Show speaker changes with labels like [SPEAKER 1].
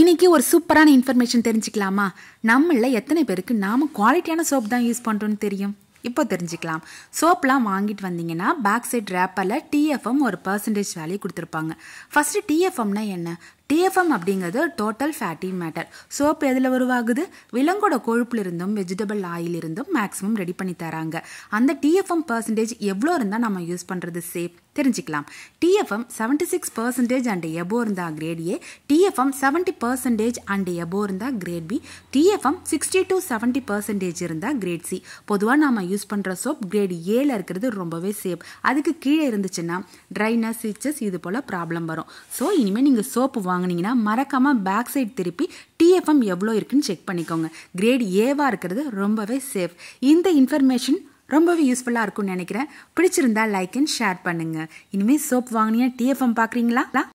[SPEAKER 1] இன்றைக்கி ஒரு சூப்பரான இன்ஃபர்மேஷன் தெரிஞ்சுக்கலாமா நம்மளில் எத்தனை பேருக்கு நாம் குவாலிட்டியான சோப் தான் யூஸ் பண்ணுறோன்னு தெரியும் இப்போ தெரிஞ்சுக்கலாம் சோப்லாம் வாங்கிட்டு வந்தீங்கன்னா பேக் சைட் ரேப்பரில் டிஎஃப்எம் ஒரு பர்சன்டேஜ் வேல்யூ கொடுத்துருப்பாங்க ஃபஸ்ட்டு டிஎஃப்எம்னா என்ன டிஎஃப்எம் அப்படிங்கிறது டோட்டல் ஃபேட்டி மேட்டர் சோப் எதில் உருவாகுது விலங்கோட கொழுப்புலேருந்தும் வெஜிடபிள் ஆயிலிருந்தும் மேக்ஸிமம் ரெடி பண்ணி தராங்க அந்த டிஎஃப்எம் பர்சன்டேஜ் எவ்வளோ இருந்தால் நம்ம யூஸ் பண்ணுறது சேஃப் தெரிஞ்சுக்கலாம் TFM seventy six percentage and above இருந்தால் grade A TFM seventy percentage and above இருந்தால் grade B TFM sixty to seventy percentage இருந்தால் கிரேட் சி பொதுவாக நம்ம யூஸ் பண்ணுற சோப் கிரேட் ஏல இருக்கிறது ரொம்பவே சேஃப் அதுக்கு கீழே இருந்துச்சுன்னா ட்ரைனஸ் ஸ்விச்சஸ் இது போல் ப்ராப்ளம் வரும் ஸோ இனிமேல் நீங்கள் சோப்பு வாங்க வாங்கினீங்கன்னா மறக்காமல் பேக் சைட் திருப்பி டிஎஃப்எம் எவ்வளோ இருக்குன்னு செக் பண்ணிக்கோங்க கிரேட் ஏவாக இருக்கிறது ரொம்பவே சேஃப் இந்த இன்ஃபர்மேஷன் ரொம்பவே யூஸ்ஃபுல்லாக இருக்கும்னு நினைக்கிறேன் பிடிச்சிருந்தா லைக் அண்ட் ஷேர் பண்ணுங்கள் இனிமேல் சோப் வாங்கினீங்க டிஎஃப்எம் பார்க்குறீங்களா